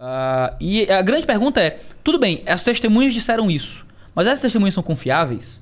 Uh, e a grande pergunta é: tudo bem, essas testemunhas disseram isso, mas essas testemunhas são confiáveis?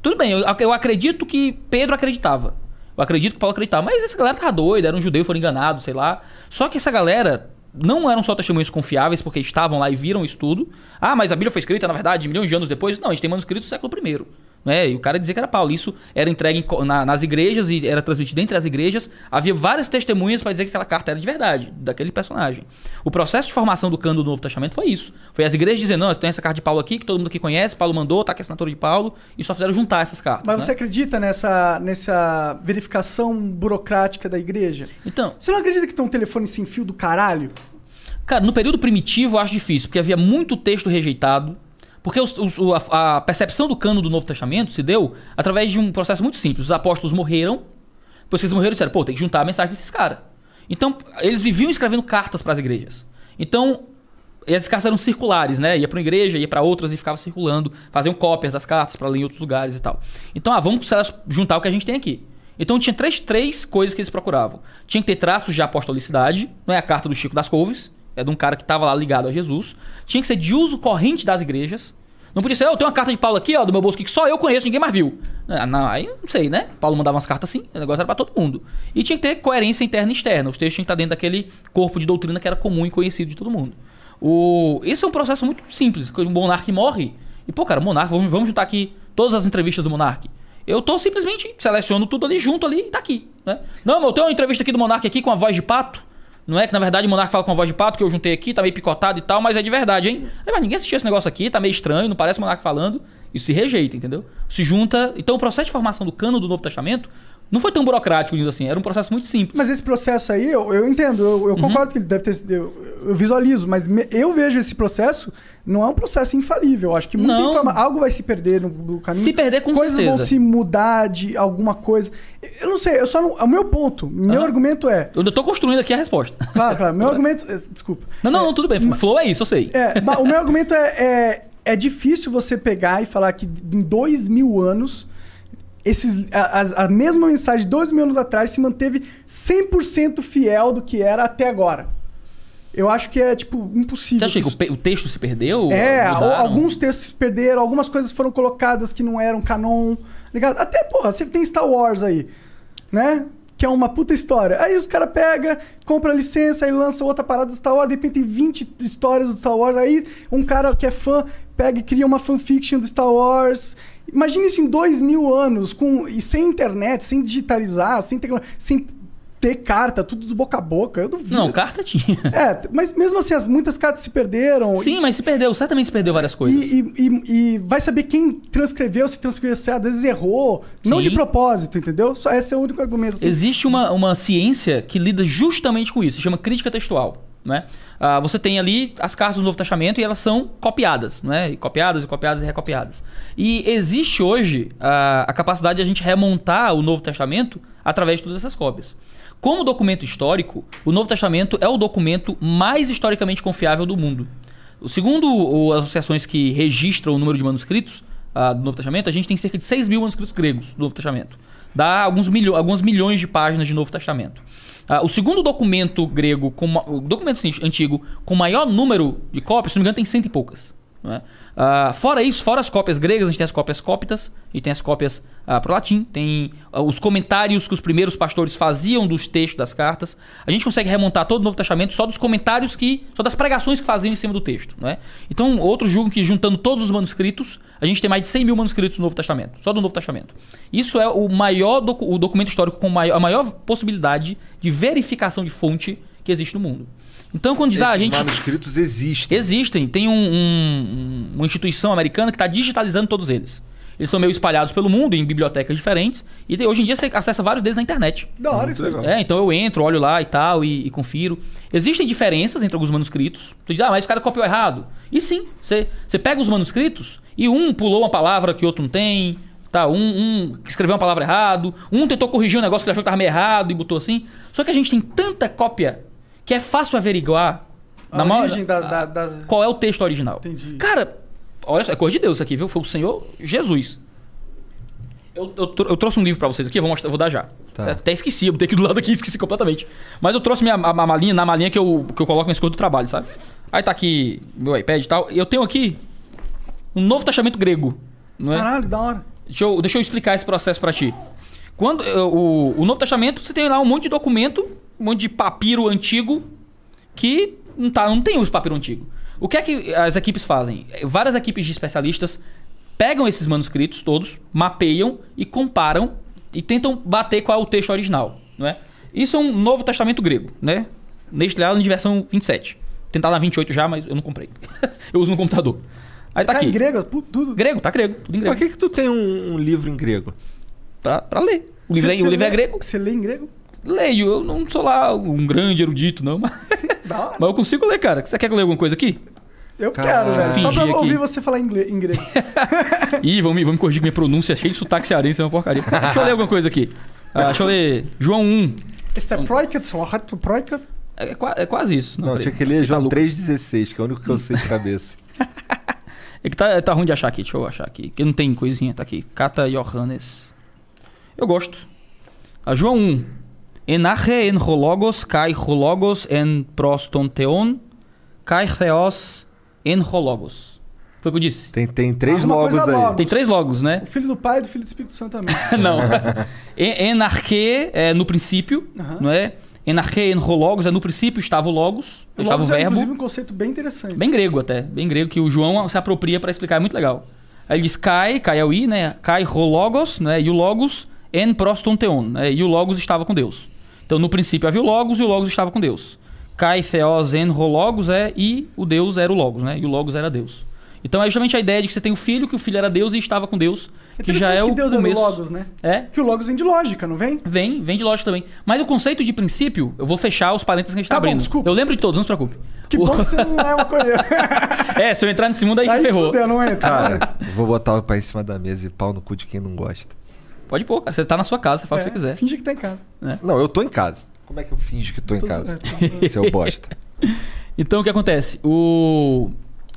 Tudo bem, eu, eu acredito que Pedro acreditava. Eu acredito que Paulo acreditava, mas essa galera tava doida, era um judeu foram enganados, sei lá. Só que essa galera não eram só testemunhas confiáveis, porque estavam lá e viram isso tudo. Ah, mas a Bíblia foi escrita, na verdade, milhões de anos depois. Não, a gente tem manuscritos do século I. Né? E o cara dizia que era Paulo. Isso era entregue na, nas igrejas e era transmitido entre as igrejas. Havia várias testemunhas para dizer que aquela carta era de verdade, daquele personagem. O processo de formação do cano do Novo Testamento foi isso. Foi as igrejas dizendo: não, tem essa carta de Paulo aqui, que todo mundo aqui conhece, Paulo mandou, tá aqui a assinatura de Paulo, e só fizeram juntar essas cartas. Mas né? você acredita nessa, nessa verificação burocrática da igreja? Então. Você não acredita que tem um telefone sem fio do caralho? Cara, no período primitivo eu acho difícil, porque havia muito texto rejeitado porque os, os, a, a percepção do cano do Novo Testamento se deu através de um processo muito simples. Os apóstolos morreram, depois que eles morreram, disseram, pô, tem que juntar a mensagem desses caras. Então, eles viviam escrevendo cartas para as igrejas. Então, essas cartas eram circulares, né? Ia para uma igreja, ia para outras e ficava circulando, faziam cópias das cartas para ler em outros lugares e tal. Então, ah, vamos juntar o que a gente tem aqui. Então tinha três, três coisas que eles procuravam. Tinha que ter traços de apostolicidade, não é a carta do Chico das Couves é de um cara que estava lá ligado a Jesus, tinha que ser de uso corrente das igrejas. Não podia ser, eu tenho uma carta de Paulo aqui, ó, do meu bolso que só eu conheço, ninguém mais viu. Ah, não, aí não sei, né? Paulo mandava umas cartas assim, o negócio era pra todo mundo. E tinha que ter coerência interna e externa. Os textos tinham que estar dentro daquele corpo de doutrina que era comum e conhecido de todo mundo. O... Esse é um processo muito simples. O monarca morre. E, pô, cara, monarca, vamos, vamos juntar aqui todas as entrevistas do monarca. Eu tô simplesmente selecionando tudo ali junto ali e tá aqui. Né? Não, eu tenho uma entrevista aqui do monarca aqui com a voz de pato. Não é que, na verdade, o Monarca fala com a voz de pato, que eu juntei aqui, tá meio picotado e tal, mas é de verdade, hein? Aí, mas ninguém assistiu esse negócio aqui, tá meio estranho, não parece o Monarca falando. E se rejeita, entendeu? Se junta. Então, o processo de formação do cano do Novo Testamento não foi tão burocrático isso assim, era um processo muito simples. Mas esse processo aí, eu, eu entendo, eu, eu uhum. concordo que ele deve ter. Eu, eu visualizo, mas me, eu vejo esse processo, não é um processo infalível. Eu acho que muita informa, algo vai se perder no, no, caminho. Se perder com Coisas certeza. vão se mudar de alguma coisa. Eu não sei, eu só não. O meu ponto, meu ah, argumento é. Eu estou construindo aqui a resposta. Claro, claro. Meu argumento. Eh, desculpa. Não, não, é, não tudo bem. Mas, flow é isso, eu sei. É, o meu argumento é, é. É difícil você pegar e falar que em dois mil anos esses, a, a, mesma mensagem dois mil anos atrás se manteve 100% fiel do que era até agora. Eu acho que é, tipo, impossível. Você acha isso. que o, o, texto se perdeu? É, alguns textos se perderam, algumas coisas foram colocadas que não eram canon, ligado? Até, porra, você tem Star Wars aí, né? Que é uma puta história. Aí os caras pegam, compra licença e lança outra parada do Star Wars, de repente tem 20 histórias do Star Wars. Aí um cara que é fã pega e cria uma fanfiction do Star Wars Imagina isso em dois mil anos, com, e sem internet, sem digitalizar, sem, sem ter carta, tudo do boca a boca. Eu duvido. Não, carta tinha. É, mas mesmo assim, as muitas cartas se perderam. Sim, e... mas se perdeu, certamente se perdeu várias coisas. E, e, e vai saber quem transcreveu, se transcreveu, se às vezes errou. Sim. Não de propósito, entendeu? Só esse é o único argumento. Assim. Existe uma, uma ciência que lida justamente com isso, chama crítica textual. Né? Ah, você tem ali as cartas do novo Testamento e elas são copiadas, né? E copiadas e copiadas e recopiadas. E existe hoje a, ah, a capacidade de a gente remontar o novo testamento através de todas essas cópias. Como documento histórico, o Novo Testamento é o documento mais historicamente confiável do mundo. Segundo as associações que registram o número de manuscritos, uh, do Novo Testamento, a gente tem cerca de 6 mil manuscritos gregos do Novo Testamento. Dá alguns milho, algumas milhões de páginas de Novo Testamento. Uh, o segundo documento grego, com, o documento antigo com maior número de cópias, se não me engano, tem cento e poucas. Uh, fora isso, fora as cópias gregas, a gente tem as cópias cóptas, a gente tem as cópias uh, ah, para o latim, tem uh, os comentários que os primeiros pastores faziam dos textos das cartas. A gente consegue remontar todo o Novo Testamento só dos comentários que. só das pregações que faziam em cima do texto. Né? Então, outros julgam que juntando todos os manuscritos, a gente tem mais de 100 mil manuscritos do Novo Testamento, só do Novo Testamento. Isso é o maior docu o documento histórico com maior, a maior possibilidade de verificação de fonte que existe no mundo. Então, quando diz, ah, a gente. manuscritos existem. Existem. Tem um, um, uma instituição americana que está digitalizando todos eles. Eles são meio espalhados pelo mundo, em bibliotecas diferentes. E tem, hoje em dia você acessa vários deles na internet. Da hora, isso é legal. É, então eu entro, olho lá e tal, e, e, confiro. Existem diferenças entre alguns manuscritos. Tu diz, ah, mas o cara copiou errado. E sim, você, você pega os manuscritos e um pulou uma palavra que outro não tem. Tá, um, um escreveu uma palavra errado, um tentou corrigir um negócio que ele achou que estava meio errado e botou assim. Só que a gente tem tanta cópia que é fácil averiguar na maior, da, da, da... qual é o texto original. Entendi. Cara, olha só, é coisa de Deus isso aqui, viu? Foi o Senhor Jesus. Eu, eu, eu trouxe um livro para vocês aqui, vou, mostrar, vou dar já. Tá. Até esqueci, eu botei aqui do lado aqui, esqueci completamente. Mas eu trouxe minha, a, a malinha na malinha que eu, que eu coloco minhas coisas do trabalho, sabe? Aí tá aqui meu iPad e tal. E eu tenho aqui um novo testamento grego. Não é? Caralho, da hora. Deixa eu, deixa eu explicar esse processo para ti. Quando o, o Novo Testamento, você tem lá um monte de documento um monte de papiro antigo que não, tá, não tem uso papiro antigo. O que é que as equipes fazem? Várias equipes de especialistas pegam esses manuscritos todos, mapeiam e comparam e tentam bater qual é o texto original, não é? Isso é um Novo Testamento grego, né? Neste em versão 27. Tentar na 28 já, mas eu não comprei. eu uso no computador. Aí tá, tá em grego? Tudo? Grego, tá grego. Tudo em grego. Por que que tu tem um, um livro em grego? Pra, pra ler. O livro, é, o livro é lê, é grego. Você lê em grego? leio. Eu não sou lá um grande erudito, não. Mas, mas eu consigo ler, cara. Você quer ler alguma coisa aqui? Eu quero, velho. Só pra aqui. ouvir você falar inglês. inglês. Ih, vamos me, vão me corrigir minha pronúncia Cheio de sotaque cearense, é uma porcaria. Deixa eu ler alguma coisa aqui. Ah, deixa eu ler João 1. Este é Proiket, sua hard Proiket. É, é, é quase isso. Não, não tinha que ler tá João 3,16, que é o único que eu sei de cabeça. é que tá, é, tá ruim de achar aqui, deixa eu achar aqui. Que não tem coisinha, tá aqui. Cata Johannes. Eu gosto. A ah, João 1. Enarche en hologos, kai hologos en prostonteon, kai theos en hologos. Foi o que eu disse. Tem, tem três logos aí. Logos. Tem três logos, né? O filho do Pai e do filho do Espírito Santo também. não. Enarque é no princípio, não é? Enarque, enrologos, é no princípio estava o logos, o estava logos o é, verbo. É, inclusive um conceito bem interessante. Bem grego até, bem grego, que o João se apropria para explicar, é muito legal. Aí ele diz cai, cai é o i, né? Cai rologos, né? E o logos, en prostonteon, né? E o logos estava com Deus. Então, no princípio havia o Logos e o Logos estava com Deus. Kai, Theos, Enro, Logos é e o Deus era o Logos, né? E o Logos era Deus. Então é justamente a ideia de que você tem o um filho, que o filho era Deus e estava com Deus. É que já é que Deus o começo. é o Logos, né? É. Que o Logos vem de lógica, não vem? Vem, vem de lógica também. Mas o conceito de princípio, eu vou fechar os parênteses que a gente tá, tá abrindo. desculpa. Eu lembro de todos, não se preocupe. Que o... bom que você não é uma coisa. é, se eu entrar nesse mundo aí, aí ferrou. Fudeu, não entra. Cara, vou botar o pai em cima da mesa e pau no cu de quem não gosta. Pode pôr, cara. Você tá na sua casa, você fala é, o que você é, quiser. Finge que tá em casa. É. Não, eu tô em casa. Como é que eu finge que tô, tô em casa? Seu bosta. Então o que acontece? O.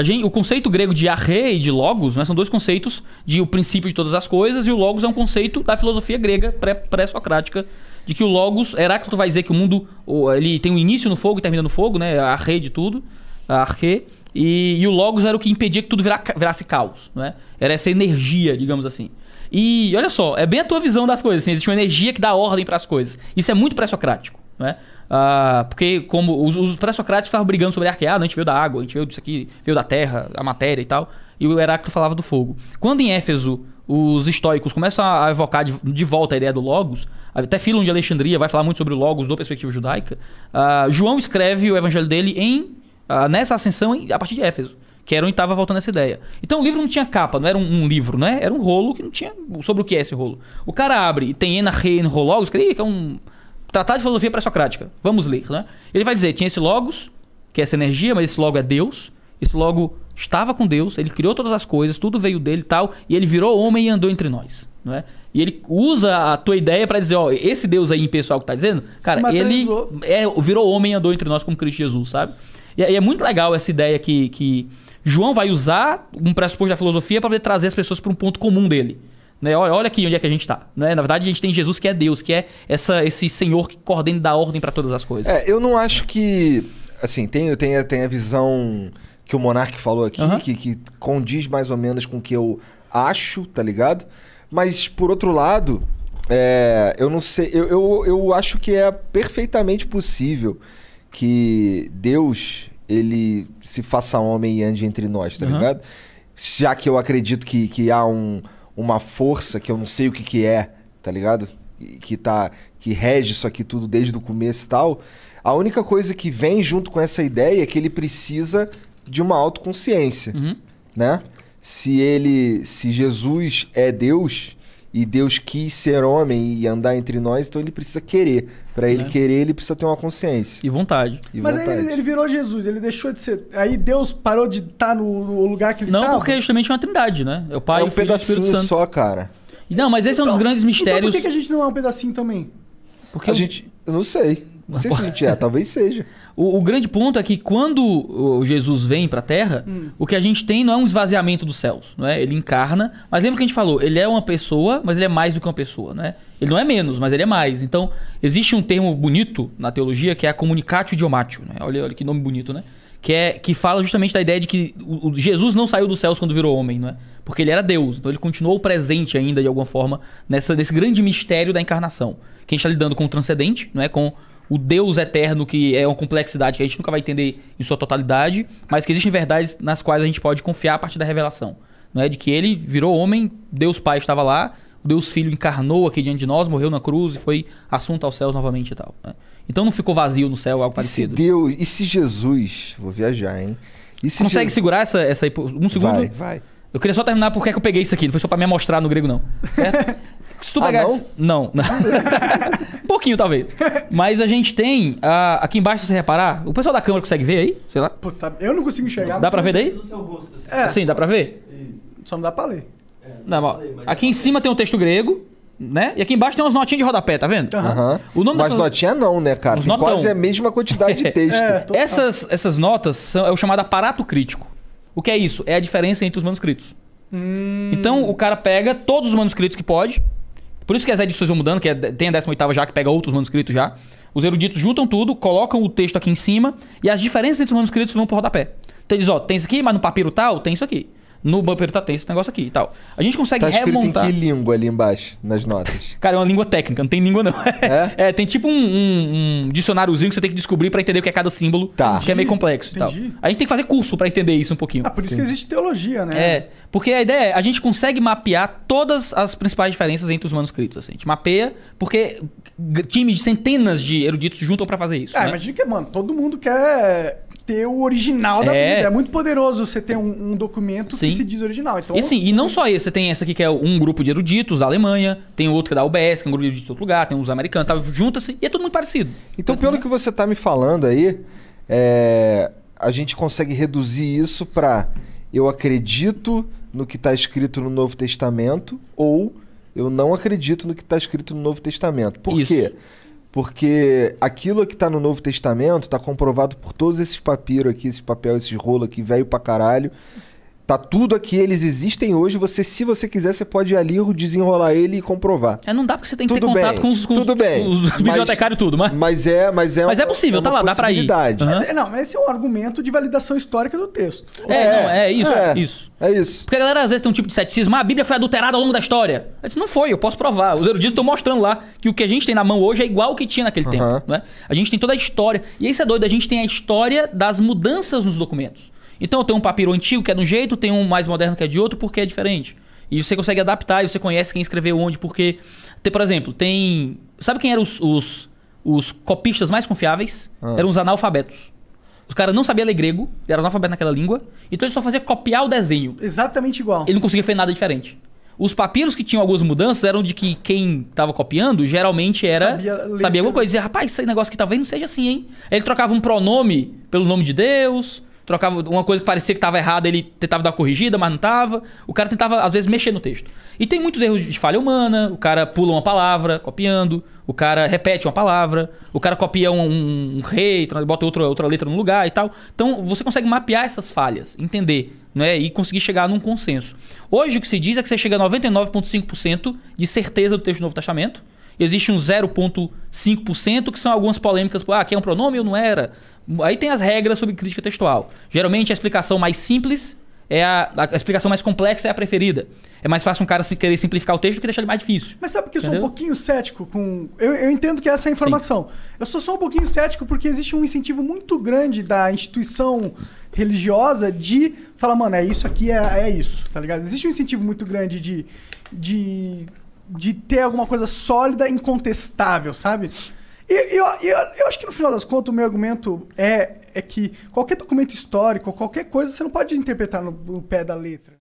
Gente, o conceito grego de arre e de logos né, são dois conceitos de o princípio de todas as coisas, e o logos é um conceito da filosofia grega pré-socrática, pré de que o logos, Heráclito vai dizer que o mundo ele tem um início no fogo e termina no fogo, né? Arre de tudo, arre. E, e, o logos era o que impedia que tudo virasse caos, né? Era essa energia, digamos assim. E olha só, é bem a tua visão das coisas. Assim, existe uma energia que dá ordem para as coisas. Isso é muito pré-socrático, né? Ah, porque como os, os pré-socráticos estavam brigando sobre arqueado, ah, a gente veio da água, a gente veio disso aqui, veio da terra, a matéria e tal. E o Heráclito falava do fogo. Quando em Éfeso os estoicos começam a evocar de, de volta a ideia do Logos, até Filon de Alexandria vai falar muito sobre o Logos do perspectiva judaica. Ah, João escreve o evangelho dele em ah, nessa ascensão a partir de Éfeso que era onde estava voltando essa ideia. Então o livro não tinha capa, não era um, um, livro, né? Era um rolo que não tinha. Sobre o que é esse rolo? O cara abre e tem Ena Rei Enrologos, que é um tratado de filosofia pré-socrática. Vamos ler, né? Ele vai dizer: tinha esse Logos, que é essa energia, mas esse Logo é Deus. Esse Logo estava com Deus, ele criou todas as coisas, tudo veio dele e tal, e ele virou homem e andou entre nós. Não é? E ele usa a tua ideia para dizer, ó, esse Deus aí impessoal que tá dizendo, cara, ele é, virou homem e andou entre nós como Cristo Jesus, sabe? E, é, e é muito legal essa ideia que, que João vai usar um pressuposto da filosofia para poder trazer as pessoas para um ponto comum dele. Né? Olha, olha aqui onde é que a gente está. Né? Na verdade, a gente tem Jesus que é Deus, que é essa, esse Senhor que coordena e dá ordem para todas as coisas. É, eu não acho que. Assim, tem, tem, tem a visão que o Monark falou aqui, uhum. que, que condiz mais ou menos com o que eu acho, tá ligado? Mas, por outro lado, é, eu não sei. Eu, eu, eu acho que é perfeitamente possível que Deus ele se faça homem e ande entre nós, tá uhum. ligado? Já que eu acredito que, que há um, uma força que eu não sei o que, que é, tá ligado? Que, tá, que rege isso aqui tudo desde o começo e tal. A única coisa que vem junto com essa ideia é que ele precisa de uma autoconsciência, uhum. né? Se ele, se Jesus é Deus, e Deus quis ser homem e andar entre nós, então ele precisa querer. Para ele é. querer, ele precisa ter uma consciência. E vontade. E Mas vontade. aí ele, ele, virou Jesus, ele deixou de ser. Aí Deus parou de estar tá no, no, lugar que ele Não, tava. porque justamente é uma trindade, né? É o Pai, é um o Espírito pedacinho só, cara. Não, mas esse então, é um dos então, grandes mistérios. Então por que, que a gente não é um pedacinho também? Porque a eu... gente. Eu não sei. Não sei se é, talvez seja. O, o, grande ponto é que quando Jesus vem para a Terra, hum. o que a gente tem não é um esvaziamento dos céus, não é? Ele encarna, mas lembra que a gente falou, ele é uma pessoa, mas ele é mais do que uma pessoa, né Ele não é menos, mas ele é mais. Então, existe um termo bonito na teologia que é a communicatio idiomatio, né? Olha, olha que nome bonito, né? Que, é, que fala justamente da ideia de que o, o Jesus não saiu dos céus quando virou homem, não é? Porque ele era Deus, então ele continuou presente ainda de alguma forma nessa, nesse grande mistério da encarnação. Quem está lidando com o transcendente, não é? Com o Deus eterno, que é uma complexidade que a gente nunca vai entender em sua totalidade, mas que existem verdades nas quais a gente pode confiar a partir da revelação. Não é de que ele virou homem, Deus Pai estava lá, Deus Filho encarnou aqui diante de nós, morreu na cruz e foi assunto aos céus novamente e tal. Né? Então não ficou vazio no céu, algo parecido. se Deus, e se Jesus, vou viajar, hein? Se Consegue Jesus... segurar essa, essa um segundo? Vai, vai. Eu queria só terminar porque é que eu peguei isso aqui, não foi só para me mostrar no grego não. Certo? Se tu pegar. Ah, não? não. um pouquinho, talvez. Mas a gente tem. aqui embaixo, se você reparar, o pessoal da câmera consegue ver aí? Sei lá. Pô, tá... Eu não consigo enxergar. Dá pra ver daí? assim. É. Sim, dá pra ver? Isso. Só não dá pra ler. É, não não, pra ler aqui é em cima tem um texto grego né? E aqui embaixo tem umas notinhas de rodapé, tá vendo? Uhum. O nome Mas dessas... notinha não, né, cara? quase é a mesma quantidade de texto. é, tô... essas, essas notas são, é o chamado aparato crítico. O que é isso? É a diferença entre os manuscritos. Hum... Então o cara pega todos os manuscritos que pode, por isso que as edições vão mudando, que é, tem a 18 já, que pega outros manuscritos já. Os eruditos juntam tudo, colocam o texto aqui em cima, e as diferenças entre os manuscritos vão por rodapé. Então eles, ó, tem isso aqui, mas no papiro tal, tem isso aqui no bumper tá, tem esse negócio aqui e tal. A gente consegue tá escrito remontar. Em que língua ali embaixo, nas notas? Cara, é uma língua técnica, não tem língua não. É? é tem tipo um, um, um, dicionáriozinho que você tem que descobrir para entender o que é cada símbolo, tá. que é meio complexo Entendi. e tal. A gente tem que fazer curso para entender isso um pouquinho. Ah, por isso que existe teologia, né? É, porque a ideia é, a gente consegue mapear todas as principais diferenças entre os manuscritos. Assim. A gente mapeia, porque times de centenas de eruditos juntam para fazer isso. É, né? imagina que, mano, todo mundo quer ter o original da é. Bíblia. É muito poderoso você ter um, um documento sim. que se diz original. Então, e, sim, e não só esse, você tem essa aqui que é um grupo de eruditos da Alemanha, tem outro que é da UBS, que é um grupo de eruditos de outro lugar, tem os americanos, tá, junta-se e é tudo muito parecido. Então, tá pelo é. que você está me falando aí, é, a gente consegue reduzir isso para eu acredito no que está escrito no Novo Testamento ou eu não acredito no que está escrito no Novo Testamento. Por isso. quê? Porque aquilo que está no Novo Testamento está comprovado por todos esses papiros aqui, esses papéis, esses rolos aqui, velho pra caralho, Tá tudo aqui, eles existem hoje. Você, se você quiser, você pode ir ali desenrolar ele e comprovar. É, não dá porque você tem que tudo ter bem, contato com os, com tudo os, bem, os bibliotecários e tudo, mas. Mas é, mas é. Mas é possível, é tá lá, dá pra ir. Uhum. Mas, é, não, mas esse é um argumento de validação histórica do texto. É, é, não, é isso, é, isso. É isso. Porque a galera às vezes tem um tipo de ceticismo, ah, a Bíblia foi adulterada ao longo da história. Eu disse, não foi, eu posso provar. Os eruditos estão mostrando lá que o que a gente tem na mão hoje é igual o que tinha naquele uhum. tempo. Né? A gente tem toda a história. E isso é doido, a gente tem a história das mudanças nos documentos. Então eu tenho um papiro antigo que é de um jeito, tenho um mais moderno que é de outro, porque é diferente. E você consegue adaptar, e você conhece quem escreveu onde, porque. Tem, por exemplo, tem. Sabe quem eram os, os, os copistas mais confiáveis? Ah. Eram os analfabetos. Os caras não sabiam ler grego, eram analfabetos naquela língua, então eles só faziam copiar o desenho. Exatamente igual. Ele não conseguia fazer nada diferente. Os papiros que tinham algumas mudanças eram de que quem estava copiando geralmente era. Sabia, sabia alguma coisa. Dizia, rapaz, esse negócio que tá vendo seja assim, hein? Ele trocava um pronome pelo nome de Deus, trocava uma coisa que parecia que estava errada, ele tentava dar corrigida, mas não estava O cara tentava, às vezes, mexer no texto. E tem muitos erros de falha humana, o cara pula uma palavra, copiando, o cara repete uma palavra, o cara copia um, um, um rei, bota outra, outra letra no lugar e tal. Então, você consegue mapear essas falhas, entender, né? E conseguir chegar num consenso. Hoje, o que se diz é que você chega a 99,5% de certeza do texto do Novo Testamento, existe um 0,5% que são algumas polêmicas. Tipo, ah, aqui é um pronome ou não era? Aí tem as regras sobre crítica textual. Geralmente a explicação mais simples é a, a, explicação mais complexa é a preferida. É mais fácil um cara querer simplificar o texto que deixar ele mais difícil. Mas sabe que eu entendeu? sou um pouquinho cético com. Eu, eu entendo que é essa é a informação. Sim. Eu sou só um pouquinho cético porque existe um incentivo muito grande da instituição religiosa de falar, mano, é isso aqui, é, é isso, tá ligado? Existe um incentivo muito grande de. de de ter alguma coisa sólida, incontestável, sabe? E eu, eu, eu, acho que no final das contas o meu argumento é, é que qualquer documento histórico, qualquer coisa, você não pode interpretar no, no pé da letra.